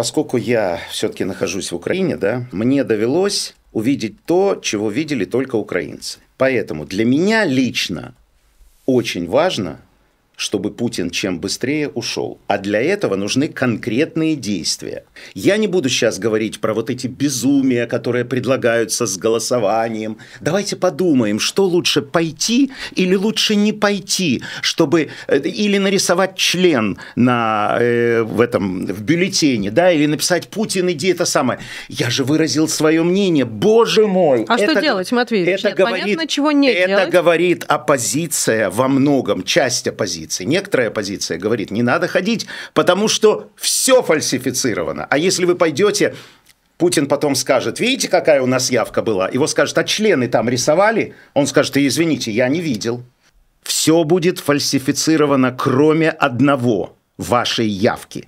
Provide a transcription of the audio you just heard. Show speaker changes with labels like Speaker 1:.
Speaker 1: поскольку я все-таки нахожусь в Украине, да, мне довелось увидеть то, чего видели только украинцы. Поэтому для меня лично очень важно чтобы Путин чем быстрее ушел. А для этого нужны конкретные действия. Я не буду сейчас говорить про вот эти безумия, которые предлагаются с голосованием. Давайте подумаем, что лучше пойти или лучше не пойти, чтобы э, или нарисовать член на, э, в этом в бюллетене, да, или написать «Путин, иди это самое». Я же выразил свое мнение. Боже мой! А это, что
Speaker 2: делать, Матвей? Это Нет, говорит, понятно, чего не Это
Speaker 1: делать. говорит оппозиция во многом, часть оппозиции оппозиции. Некоторая позиция говорит, не надо ходить, потому что все фальсифицировано. А если вы пойдете, Путин потом скажет, видите, какая у нас явка была? Его скажут, а члены там рисовали? Он скажет, извините, я не видел. Все будет фальсифицировано, кроме одного – вашей явки.